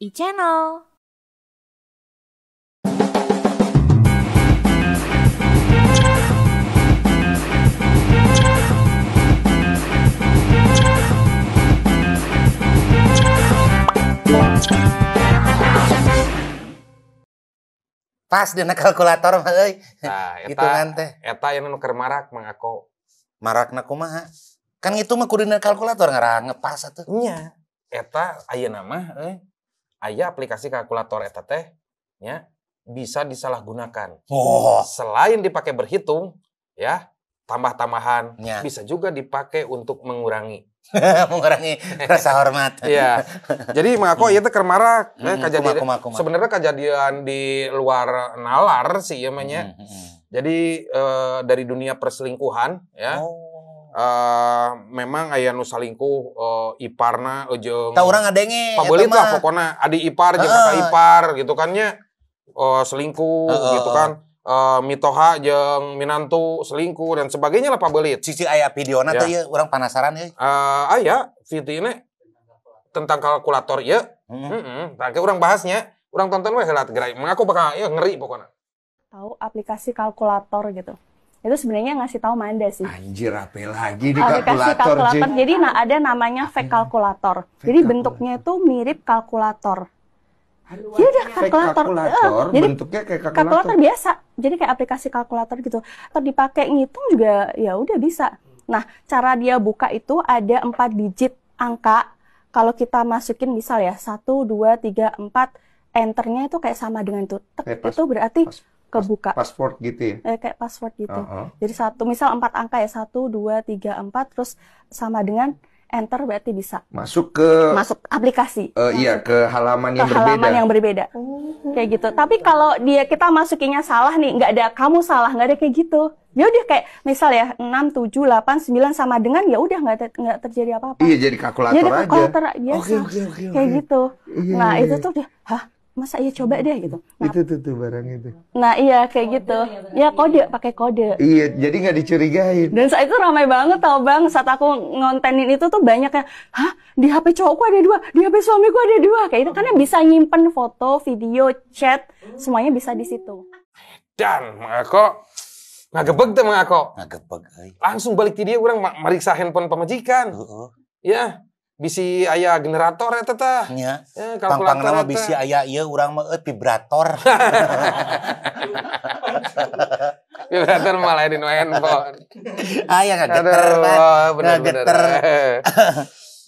e-channel. pas dina kalkulator mah euy. Nah, hitungan Eta gitu kan, yang nu keur marak Mang Ako. Marakna kumaha? Kan itu mah kudu kalkulator ngarang pas atuh. Iya. Eta ayeuna mah euy ayah aplikasi kalkulator eta ya bisa disalahgunakan. Oh. Selain dipakai berhitung ya tambah-tambahan ya. bisa juga dipakai untuk mengurangi mengurangi rasa hormat. Iya. Jadi mengaku hmm. itu kemarak? hmm, kejadian sebenarnya kejadian di luar nalar sih namanya. Hmm, hmm, hmm, Jadi e, dari dunia perselingkuhan ya. Oh Uh, memang ayah nu salingkuh eh, uh, iparna eh, tau orang ada adenge pabelit lah pokoknya adi ipar uh, kakak ipar gitu kan nya uh, selingkuh gitu kan uh, mitoha jeng minantu selingkuh dan sebagainya lah pabelit Sisi ayah video, ya. ya, orang penasaran ya uh, video ini tentang kalkulator ya hmm. hmm, -hmm. Nah, orang bahasnya orang tonton gelat gerai mengaku bakal ya ngeri pokoknya tahu aplikasi kalkulator gitu itu sebenarnya ngasih tahu Manda sih. Anjir, apa lagi di kalkulator? Kasih kalkulator. Jadi nah, ada namanya fake kalkulator. Jadi bentuknya itu mirip kalkulator. Iya udah kalkulator. kalkulator uh, jadi bentuknya kayak kalkulator. kalkulator biasa. Jadi kayak aplikasi kalkulator gitu. Atau dipakai ngitung juga ya udah bisa. Nah, cara dia buka itu ada empat digit angka. Kalau kita masukin misal ya satu dua tiga empat enternya itu kayak sama dengan itu. Tek, eh, itu berarti kebuka password gitu ya eh, kayak password gitu uh -huh. jadi satu misal empat angka ya satu dua tiga empat terus sama dengan enter berarti bisa masuk ke masuk aplikasi uh, iya ke halaman yang ke berbeda halaman yang berbeda oh. kayak gitu tapi kalau dia kita masukinnya salah nih nggak ada kamu salah nggak ada kayak gitu ya udah kayak misal ya enam tujuh delapan sembilan sama dengan ya udah nggak ter terjadi apa-apa iya jadi ya kalkulator jadi kalkulator aja ya oke oke oke kayak gitu iya, nah iya. itu iya. tuh dia hah masa iya coba deh gitu. Nah, itu tuh, tuh barang itu. Nah iya kayak kode gitu. Ya, ya kode pakai kode. Iya jadi nggak dicurigain. Dan saat itu ramai banget tau bang saat aku ngontenin itu tuh banyak ya. hah di HP cowokku ada dua, di HP suamiku ada dua kayak itu karena bisa nyimpen foto, video, chat semuanya bisa di situ. Dan mengako deh tuh Nggak Ngagebeg. Langsung balik ke dia orang meriksa handphone pemajikan. Uh -uh. Ya, bisi ayah generator ya teteh. Iya. Ya, Pang-pang nama bisi ayah iya orang mah vibrator. vibrator malah di handphone. Ayah nggak geter, nggak geter.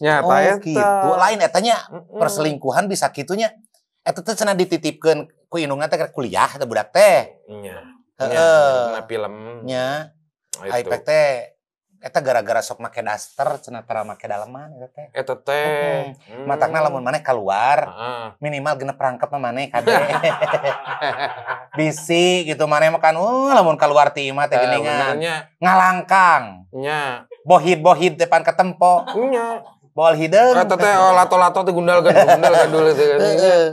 Ya, oh, gitu. Lain etanya perselingkuhan bisa kitunya. Eta teh cenah dititipkeun ku indungna teh kuliah teh budak teh. Iya. Heeh. film. Nya. Aipek nah, teh Eta gara-gara sok make daster cina tara make daleman eta teh. Eta teh. Hmm. Hmm. Matakna lamun mana keluar uh. -huh. minimal genep rangkep mah mana kade. Bisi gitu maneh makan uh lamun keluar ti imah teh eh, geningan. Ngalangkang. Nya. Bohid-bohid depan ketempo. Nya. Bol hidung. Eta teh oh lato-lato teh gundal gandul gundal gandul teh. Kan, Heeh.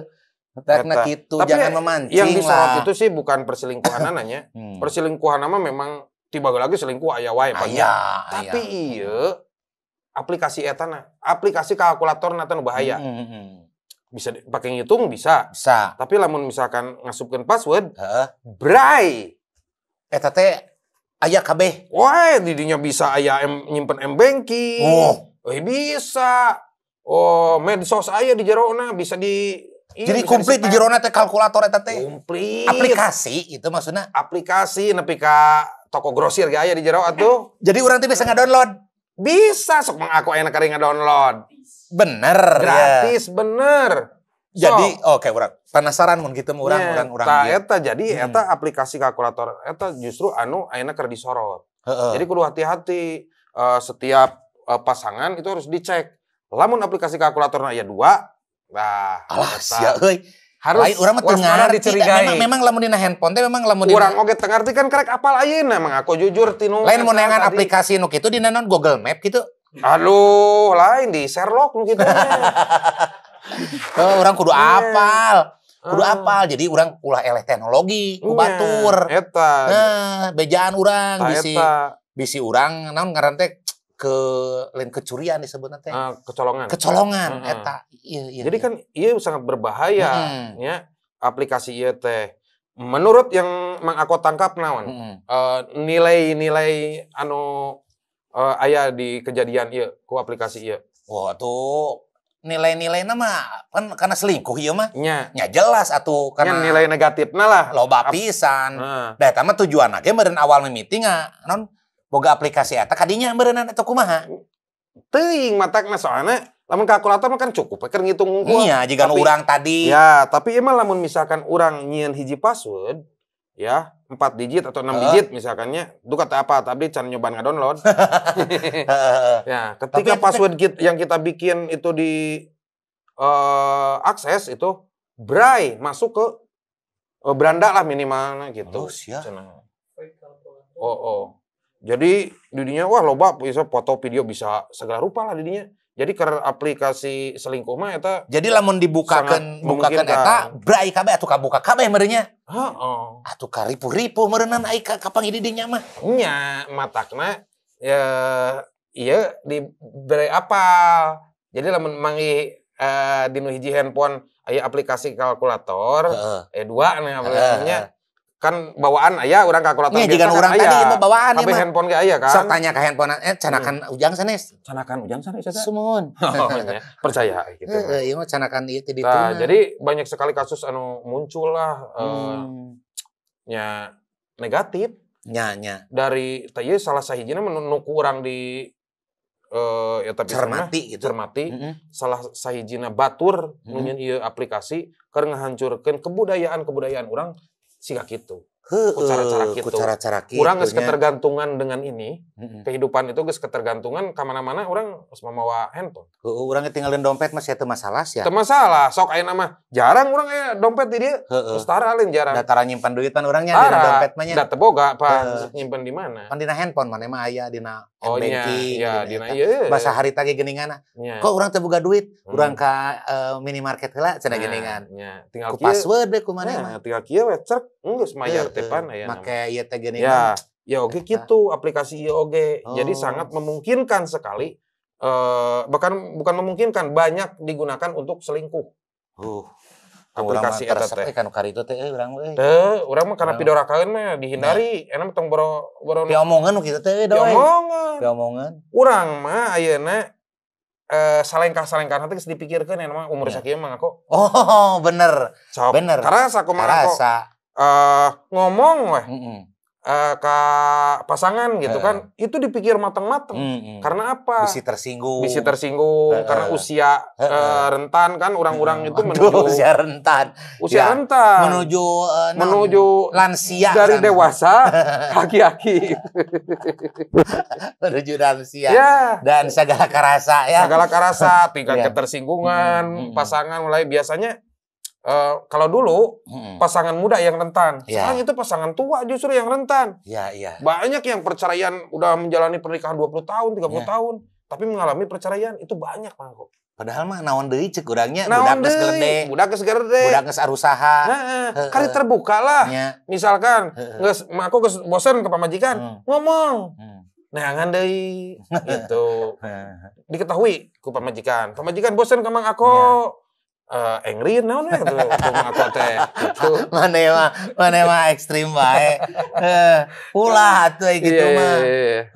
Teknik gitu, Tapi jangan memancing Yang disorot itu sih bukan perselingkuhan anaknya. hmm. Perselingkuhan mah memang tiba lagi selingkuh ayah wae ayah, tapi ayah. iya aplikasi etana aplikasi kalkulator natan bahaya Hmm, -hmm. hmm. bisa pakai ngitung bisa bisa tapi lamun misalkan ngasupkan password huh? bray eta eh, teh ayah kb. wah didinya bisa ayah em, nyimpen m banking oh. Eh, bisa oh medsos ayah di jerona bisa di Iya, Jadi komplit di jerona teh kalkulator eta teh. Komplit. Aplikasi itu maksudnya. Aplikasi nepi ka toko grosir gak aya di jero atuh. Jadi orang tuh bisa ngedownload. Bisa sok mang aku enak nggak ngedownload. Bener. Ya. Gratis ya. bener. So, jadi oke okay, orang penasaran mun kitu orang yeah, orang orang Ta iya. eta jadi hmm. eta aplikasi kalkulator eta justru anu ayeuna keur disorot. He -he. Jadi kudu hati-hati uh, setiap uh, pasangan itu harus dicek. Lamun aplikasi kalkulatornya aya dua, nah, Alah, sia ya euy harus lain orang mah tengah dicurigai memang memang lamun dina handphone teh memang lamun urang oge teu ngarti kan karek apal ayeuna emang aku jujur tinu lain kan mun neangan aplikasi nu kitu dina non Google Map gitu aduh lain di Sherlock nu kitu eh, orang kudu iya. apal kudu ah. apal jadi orang ulah eleh teknologi ku iya, batur eta nah bejaan urang ah, bisi bisi urang naon ngaran teh ke lain kecurian disebutnya teh. Ah, uh, kecolongan. Kecolongan uh -huh. eta. Iya, iya, Jadi iya. kan iya sangat berbahaya -huh. ya aplikasi iya teh. Menurut yang mang aku tangkap naon uh, nilai-nilai anu uh, eh, ayah di kejadian iya ku aplikasi iya. Wah tuh nilai-nilai nama kan karena selingkuh iya mah nya, nya jelas atau karena Nya nilai negatif lah loba pisan uh. nah, tujuan aja meren awal meeting nggak non boga aplikasi eta kadinya berenang atau kumaha teing matakna soalnya lamun kalkulator kan cukup kan ngitung ngumpul iya jika orang tadi ya tapi emang lamun misalkan orang nyian hiji password ya empat digit atau enam uh. digit misalkannya itu kata apa tadi cara nyoba nggak download ya ketika tapi, password tapi, yang kita bikin itu di uh, akses itu bray masuk ke uh, beranda lah minimalnya gitu oh, ya. oh oh jadi didinya wah loba bisa foto video bisa segala rupa lah didinya. Jadi ke aplikasi selingkuh mah eta Jadi lamun dibukakan bukakan eta brai kabeh atuh kabuka kabeh merenya. Heeh. Atuh karipu-ripu meureunan ai ka kapangididinya mah. Nya matakna ya iya di beri apa. Jadi lamun mangi eh, di hiji handphone aya aplikasi kalkulator, uh. eh dua nah aplikasinya. Uh kan bawaan ayah ya, orang kalkulator iya, kan, ah, ya, biasa orang kan tadi itu bawaan tapi ya, handphone ke ayah kan sok tanya ke handphone eh canakan hmm. ujang sanes canakan ujang sanes ya sumun oh, iya. percaya gitu Iya, mah canakan iya teh nah, jadi banyak sekali kasus anu muncul lah eh, hmm. uh, nya negatif nya nya dari tadi iya, salah sahijina menuku orang di uh, ya tapi cermati sana, gitu. cermati mm -hmm. salah sahijina batur mm -hmm. aplikasi karena menghancurkan kebudayaan kebudayaan orang siga gitu ku cara-cara gitu. kurang ketergantungan dengan ini, mm-hmm. kehidupan itu geus ketergantungan ke mana-mana orang geus handphone. Heeh, urang tinggalin dompet masih itu masalah sih. Itu masalah, sok aya nama. jarang orang aya dompet di dieu. Heeh. Tara alin jarang. Da tara nyimpan duitan orangnya di dompet mah nya. Da apa. boga, Nyimpan di mana? Pan dina handphone mana mah aya dina oh, banking. Iya, iya dina ieu. Iya. Bahasa hari tadi geningan. Iya. Kok urang teu boga duit? Hmm. Urang ka eh, minimarket heula cenah nah, geningan. Iya, tinggal password deh ku mana Iya, Tinggal kieu we Enggak semayar teh panai ya. Make iya teh gini Ya, ya oke gitu aplikasi ieu oke Oh. Jadi sangat memungkinkan sekali eh bahkan bukan memungkinkan banyak digunakan untuk selingkuh. Uh. Aplikasi eta teh. Kan kari itu teh urang we. orang urang mah kana eh. pidorakeun mah ya, nah. dihindari. Nah. Enak tong boro boro. Diomongan kita teh eh, doy. Diomongan. Diomongan. Urang mah ayeuna kah, eh, salengkah-salengkah nanti pikirkan ya nama umur iya. sakitnya emang aku. Oh, bener. Sok. Bener. karena aku mah uh, ngomong weh mm -mm. uh, ke pasangan gitu uh, kan itu dipikir matang-matang mm -mm. karena apa bisa tersinggung bisa tersinggung uh, karena usia uh, uh, rentan kan orang-orang itu menuju aduh, usia rentan usia ya, rentan menuju uh, menuju lansia dari kan. dewasa kaki-kaki menuju lansia ya. dan segala kerasa ya segala kerasa tingkat ya. ketersinggungan mm -mm. pasangan mulai biasanya Eh, kalau dulu hmm. pasangan muda yang rentan, ya. sekarang itu pasangan tua justru yang rentan. Iya, iya. Banyak yang perceraian udah menjalani pernikahan 20 tahun, 30 ya. tahun, tapi mengalami perceraian itu banyak, kok. Padahal mah naon deui cek urangnya naon budak geus gede. Budak geus gede. Budak geus arusaha. Heeh. Kali terbuka lah. Ya. Misalkan geus aku geus bosen ke pamajikan, hmm. ngomong. Hmm. Neangan deui gitu. Diketahui ku pamajikan. Pamajikan bosen ke Mang aku. Iya uh, angry naon we ngaku teh gitu. Mane mah mane mah ekstrim baik, Heeh. Ulah ya, gitu iya, iya, mah.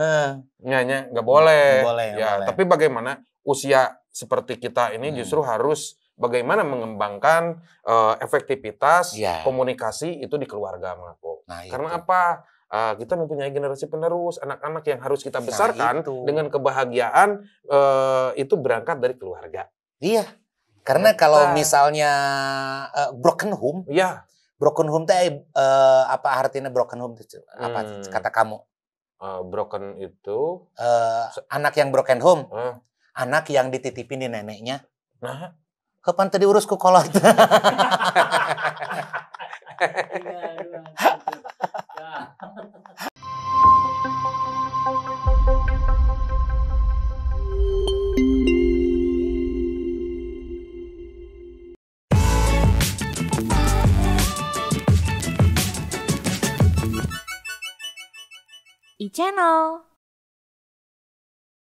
Heeh. Iya, Nyanya enggak boleh. Gak boleh. Ya, boleh. tapi bagaimana usia seperti kita ini hmm. justru harus bagaimana mengembangkan uh, efektivitas yeah. komunikasi itu di keluarga mengaku. Nah, Karena apa? Uh, kita mempunyai generasi penerus, anak-anak yang harus kita nah, besarkan nah, itu. dengan kebahagiaan uh, itu berangkat dari keluarga. Iya. Karena Eta. Iya. kalau misalnya uh, broken home, ya. Broken home teh uh, apa artinya broken home itu? Apa hmm. kata kamu? Uh, broken itu uh, anak yang broken home. Uh. Anak yang dititipin di neneknya. Nah, kapan tadi urus ku kolot? Ya. channel.